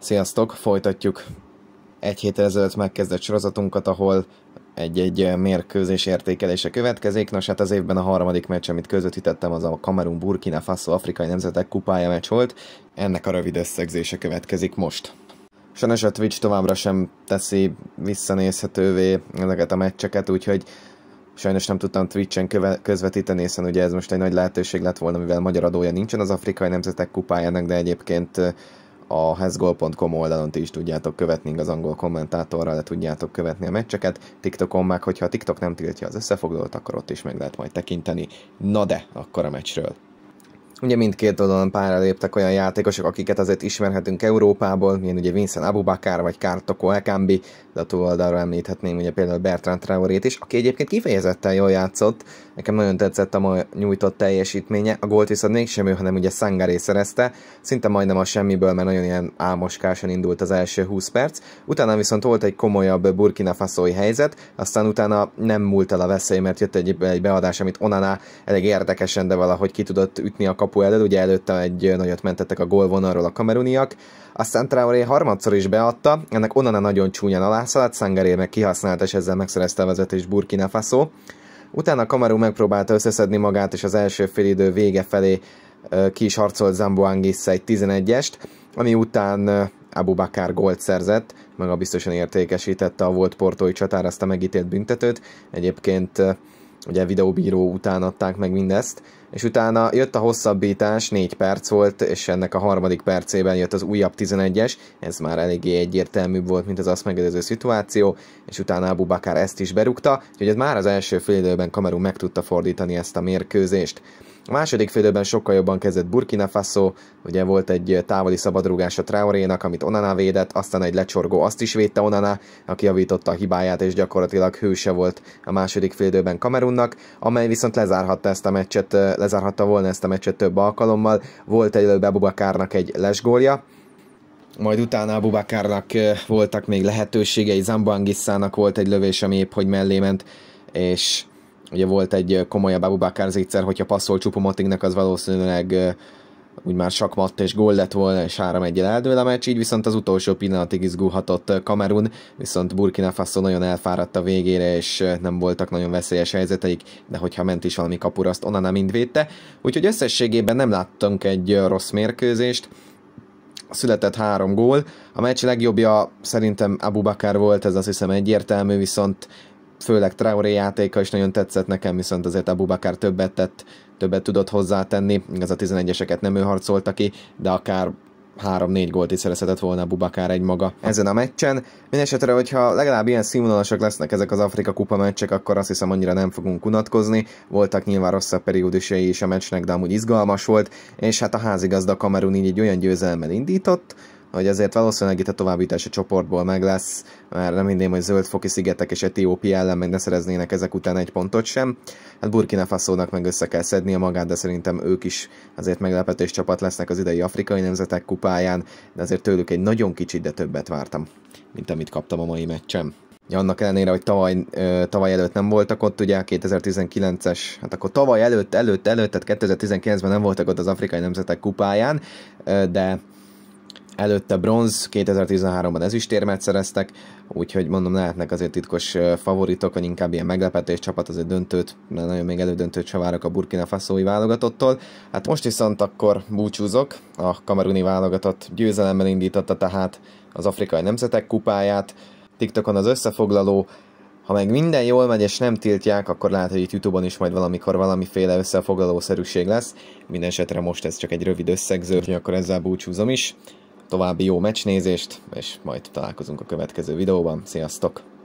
Sziasztok, folytatjuk egy héttel ezelőtt megkezdett sorozatunkat, ahol egy-egy mérkőzés értékelése következik. Nos, hát az évben a harmadik meccs, amit közvetítettem, az a Kamerun Burkina Faso Afrikai Nemzetek Kupája meccs volt. Ennek a rövid összegzése következik most. Sajnos a Twitch továbbra sem teszi visszanézhetővé ezeket a meccseket, úgyhogy sajnos nem tudtam Twitch-en közvetíteni, hiszen ugye ez most egy nagy lehetőség lett volna, mivel magyar adója nincsen az afrikai nemzetek kupájának, de egyébként a hasgol.com oldalon ti is tudjátok követni, az angol kommentátorral le tudjátok követni a meccseket, TikTokon meg, hogyha a TikTok nem tiltja az összefoglalót, akkor ott is meg lehet majd tekinteni. Na de, akkor a meccsről. Ugye mindkét oldalon pályára léptek olyan játékosok, akiket azért ismerhetünk Európából, ilyen ugye Vincent Abubakar vagy Kartoko Ekambi, de a túloldalra említhetném ugye például Bertrand Traorét is, aki egyébként kifejezetten jól játszott, nekem nagyon tetszett a ma nyújtott teljesítménye, a gólt viszont mégsem ő, hanem ugye Sangaré szerezte, szinte majdnem a semmiből, mert nagyon ilyen álmoskásan indult az első 20 perc, utána viszont volt egy komolyabb Burkina Faszói helyzet, aztán utána nem múlt el a veszély, mert jött egy, egy beadás, amit Onana elég érdekesen, de valahogy ki tudott ütni a kap kapu előtt, ugye előtte egy nagyot mentettek a gólvonalról a kameruniak, aztán Traoré harmadszor is beadta, ennek onnan nagyon csúnyan alászaladt, Sangaré meg kihasznált, és ezzel megszerezte a vezetés Burkina Faso. Utána Kamaru megpróbálta összeszedni magát, és az első félidő vége felé ki is harcolt Zamboangissa egy 11-est, ami után Abu Bakar gólt szerzett, meg a biztosan értékesítette a volt portói csatár azt a megítélt büntetőt. Egyébként ugye videóbíró után adták meg mindezt, és utána jött a hosszabbítás, 4 perc volt, és ennek a harmadik percében jött az újabb 11-es, ez már eléggé egyértelműbb volt, mint az azt megelőző szituáció, és utána Abu Bakar ezt is berúgta, úgyhogy ez már az első félidőben Kamerun meg tudta fordítani ezt a mérkőzést. A második félidőben sokkal jobban kezdett Burkina Faso, ugye volt egy távoli szabadrúgás a Traorénak, amit Onana védett, aztán egy lecsorgó azt is védte Onana, aki javította a hibáját, és gyakorlatilag hőse volt a második félidőben Kamerunnak, amely viszont lezárhatta ezt a meccset lezárhatta volna ezt a meccset több alkalommal. Volt előbb Abubakárnak egy lesgólja, majd utána Abubakárnak eh, voltak még lehetőségei, Zambangisszának volt egy lövés, ami épp hogy mellé ment, és ugye volt egy eh, komolyabb Abubakár zétszer, hogyha passzol Csupomotingnek, az valószínűleg eh, úgy már sakmatt és gól lett volna, és 3 1 eldől a meccs, így viszont az utolsó pillanatig izgulhatott eh, Kamerun, viszont Burkina Faso nagyon elfáradt a végére, és eh, nem voltak nagyon veszélyes helyzeteik, de hogyha ment is valami kapura, azt onnan nem védte, úgyhogy összességében nem láttunk egy eh, rossz mérkőzést, született három gól. A meccs legjobbja szerintem Abu Bakar volt, ez azt hiszem egyértelmű, viszont főleg Traoré játéka is nagyon tetszett nekem, viszont azért Bakar többet tett, többet tudott hozzátenni, igaz a 11-eseket nem ő harcolta ki, de akár 3-4 gólt is szerezhetett volna Bubakár egy maga ezen a meccsen. Mindenesetre, hogyha legalább ilyen színvonalasak lesznek ezek az Afrika Kupa meccsek, akkor azt hiszem annyira nem fogunk unatkozni. Voltak nyilván rosszabb periódusai is a meccsnek, de amúgy izgalmas volt, és hát a házigazda Kamerun így egy olyan győzelemmel indított, hogy ezért valószínűleg itt a továbbítás a csoportból meg lesz, mert nem remélném, hogy foki szigetek és Etiópia ellen meg ne szereznének ezek után egy pontot sem. Hát Burkina faso meg össze kell szedni a magát, de szerintem ők is azért meglepetés csapat lesznek az idei afrikai nemzetek kupáján, de azért tőlük egy nagyon kicsit, de többet vártam, mint amit kaptam a mai meccsem. Ja, annak ellenére, hogy tavaly, ö, tavaly előtt nem voltak ott, ugye 2019-es, hát akkor tavaly előtt, előtt, előtt, tehát 2019-ben nem voltak ott az afrikai nemzetek kupáján, ö, de előtte bronz, 2013-ban ezüstérmet szereztek, úgyhogy mondom, lehetnek azért titkos favoritok, vagy inkább ilyen meglepetés csapat, azért döntőt, mert nagyon még elődöntőt se várok a burkina faszói válogatottól. Hát most viszont akkor búcsúzok, a kameruni válogatott győzelemmel indította tehát az Afrikai Nemzetek kupáját, TikTokon az összefoglaló, ha meg minden jól megy és nem tiltják, akkor lehet, hogy itt Youtube-on is majd valamikor valamiféle összefoglalószerűség lesz. Mindenesetre most ez csak egy rövid összegző, hogy akkor ezzel búcsúzom is további jó meccsnézést, és majd találkozunk a következő videóban. Sziasztok!